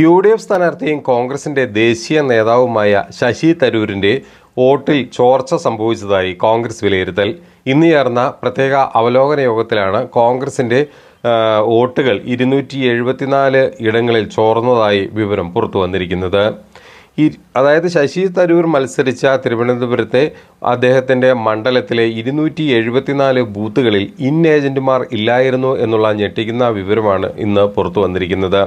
U D F സ്ഥാനാർത്ഥിയും കോൺഗ്രസിന്റെ ദേശീയ നേതാവുമായ ശശി തരൂരിന്റെ വോട്ടിൽ ചോർച്ച സംഭവിച്ചതായി കോൺഗ്രസ് വിലയിരുത്തൽ ഇന്ന് ചേർന്ന പ്രത്യേക അവലോകന യോഗത്തിലാണ് കോൺഗ്രസിന്റെ വോട്ടുകൾ ഇരുന്നൂറ്റി എഴുപത്തിനാല് ഇടങ്ങളിൽ ചോർന്നതായി വിവരം പുറത്തു വന്നിരിക്കുന്നത് ഈ അതായത് ശശി തരൂർ മത്സരിച്ച തിരുവനന്തപുരത്തെ അദ്ദേഹത്തിൻ്റെ മണ്ഡലത്തിലെ ഇരുന്നൂറ്റി എഴുപത്തിനാല് ബൂത്തുകളിൽ ഇൻ ഏജൻറ്റുമാർ ഇല്ലായിരുന്നു എന്നുള്ള ഞെട്ടിക്കുന്ന വിവരമാണ് ഇന്ന് പുറത്തു വന്നിരിക്കുന്നത്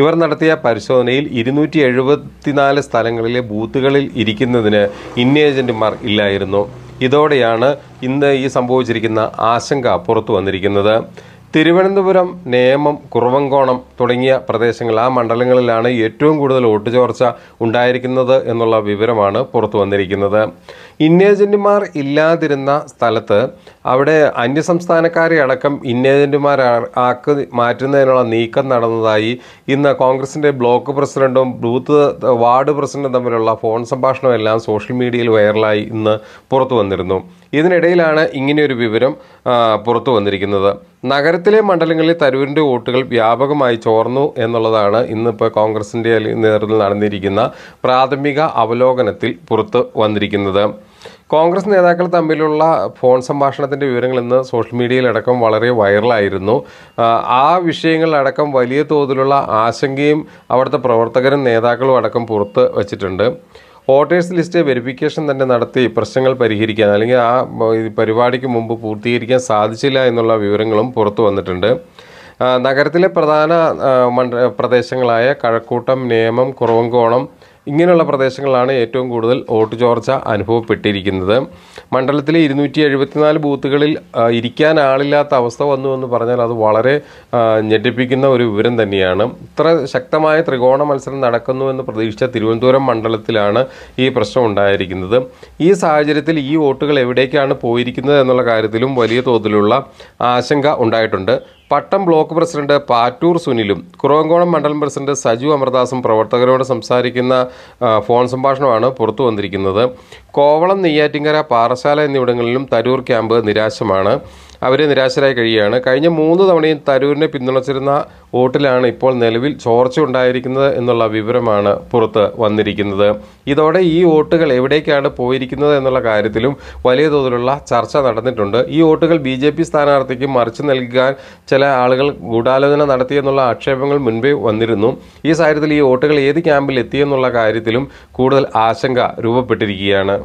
ഇവർ നടത്തിയ പരിശോധനയിൽ ഇരുന്നൂറ്റി എഴുപത്തിനാല് സ്ഥലങ്ങളിലെ ബൂത്തുകളിൽ ഇരിക്കുന്നതിന് ഇൻ ഏജൻറ്റുമാർ ഇല്ലായിരുന്നു ഇതോടെയാണ് ഇന്ന് ഈ സംഭവിച്ചിരിക്കുന്ന ആശങ്ക പുറത്തു വന്നിരിക്കുന്നത് തിരുവനന്തപുരം നേമം കുറവങ്കോണം തുടങ്ങിയ പ്രദേശങ്ങൾ ആ മണ്ഡലങ്ങളിലാണ് ഏറ്റവും കൂടുതൽ വോട്ട് ചോർച്ച ഉണ്ടായിരിക്കുന്നത് എന്നുള്ള വിവരമാണ് പുറത്തു വന്നിരിക്കുന്നത് ഇന്നേജൻറ്റുമാർ ഇല്ലാതിരുന്ന സ്ഥലത്ത് അവിടെ അന്യസംസ്ഥാനക്കാരെ അടക്കം ഇന്നേജൻറ്റുമാർ ആക്കി മാറ്റുന്നതിനുള്ള നീക്കം നടന്നതായി ഇന്ന് കോൺഗ്രസിൻ്റെ ബ്ലോക്ക് പ്രസിഡന്റും ബൂത്ത് വാർഡ് പ്രസിഡന്റും തമ്മിലുള്ള ഫോൺ സംഭാഷണമെല്ലാം സോഷ്യൽ മീഡിയയിൽ വൈറലായി ഇന്ന് പുറത്തു വന്നിരുന്നു ഇതിനിടയിലാണ് ഇങ്ങനെയൊരു വിവരം പുറത്തു വന്നിരിക്കുന്നത് നഗരത്തിലെ മണ്ഡലങ്ങളിൽ തരൂരിൻ്റെ വോട്ടുകൾ വ്യാപകമായി ചോർന്നു എന്നുള്ളതാണ് ഇന്നിപ്പോൾ കോൺഗ്രസിൻ്റെ നേതൃത്വത്തിൽ നടന്നിരിക്കുന്ന പ്രാഥമിക അവലോകനത്തിൽ പുറത്ത് വന്നിരിക്കുന്നത് കോൺഗ്രസ് നേതാക്കൾ തമ്മിലുള്ള ഫോൺ സംഭാഷണത്തിൻ്റെ വിവരങ്ങൾ ഇന്ന് സോഷ്യൽ മീഡിയയിലടക്കം വളരെ വൈറലായിരുന്നു ആ വിഷയങ്ങളിലടക്കം വലിയ തോതിലുള്ള ആശങ്കയും അവിടുത്തെ പ്രവർത്തകരും നേതാക്കളും അടക്കം പുറത്ത് വച്ചിട്ടുണ്ട് വോട്ടേഴ്സ് ലിസ്റ്റ് വെരിഫിക്കേഷൻ തന്നെ നടത്തി പ്രശ്നങ്ങൾ പരിഹരിക്കാൻ അല്ലെങ്കിൽ ആ പരിപാടിക്ക് മുമ്പ് പൂർത്തീകരിക്കാൻ സാധിച്ചില്ല എന്നുള്ള വിവരങ്ങളും പുറത്തു വന്നിട്ടുണ്ട് നഗരത്തിലെ പ്രധാന മണ്ഡ പ്രദേശങ്ങളായ കഴക്കൂട്ടം നേമം കുറവങ്കോണം ഇങ്ങനെയുള്ള പ്രദേശങ്ങളിലാണ് ഏറ്റവും കൂടുതൽ വോട്ട് ചോർച്ച അനുഭവപ്പെട്ടിരിക്കുന്നത് മണ്ഡലത്തിലെ ഇരുന്നൂറ്റി എഴുപത്തിനാല് ബൂത്തുകളിൽ ഇരിക്കാൻ ആളില്ലാത്ത അവസ്ഥ വന്നു എന്ന് പറഞ്ഞാൽ അത് വളരെ ഞെട്ടിപ്പിക്കുന്ന ഒരു വിവരം തന്നെയാണ് ഇത്ര ശക്തമായ ത്രികോണ മത്സരം നടക്കുന്നു എന്ന് പ്രതീക്ഷിച്ച തിരുവനന്തപുരം മണ്ഡലത്തിലാണ് ഈ പ്രശ്നം ഉണ്ടായിരിക്കുന്നത് ഈ സാഹചര്യത്തിൽ ഈ വോട്ടുകൾ എവിടേക്കാണ് പോയിരിക്കുന്നത് എന്നുള്ള കാര്യത്തിലും വലിയ തോതിലുള്ള ആശങ്ക ഉണ്ടായിട്ടുണ്ട് പട്ടം ബ്ലോക്ക് പ്രസിഡന്റ് പാറ്റൂർ സുനിലും കുറവങ്കോളം മണ്ഡലം പ്രസിഡന്റ് സജു അമൃദാസും പ്രവർത്തകരോട് സംസാരിക്കുന്ന ഫോൺ സംഭാഷണമാണ് പുറത്തു വന്നിരിക്കുന്നത് കോവളം നെയ്യാറ്റിങ്കര പാറശാല എന്നിവിടങ്ങളിലും തരൂർ ക്യാമ്പ് നിരാശമാണ് അവർ നിരാശരായി കഴിയുകയാണ് കഴിഞ്ഞ മൂന്ന് തവണയും തരൂരിനെ പിന്തുണച്ചിരുന്ന വോട്ടിലാണ് ഇപ്പോൾ നിലവിൽ ചോർച്ച ഉണ്ടായിരിക്കുന്നത് എന്നുള്ള വിവരമാണ് പുറത്ത് വന്നിരിക്കുന്നത് ഇതോടെ ഈ വോട്ടുകൾ എവിടേക്കാണ് പോയിരിക്കുന്നത് എന്നുള്ള കാര്യത്തിലും വലിയ തോതിലുള്ള ചർച്ച നടന്നിട്ടുണ്ട് ഈ വോട്ടുകൾ ബി ജെ പി സ്ഥാനാർത്ഥിക്ക് മറിച്ചു നൽകാൻ ചില ആളുകൾ ഗൂഢാലോചന നടത്തിയെന്നുള്ള ആക്ഷേപങ്ങൾ മുൻപേ വന്നിരുന്നു ഈ സാഹചര്യത്തിൽ ഈ വോട്ടുകൾ ഏത് ക്യാമ്പിൽ എത്തിയെന്നുള്ള കാര്യത്തിലും കൂടുതൽ ആശങ്ക രൂപപ്പെട്ടിരിക്കുകയാണ്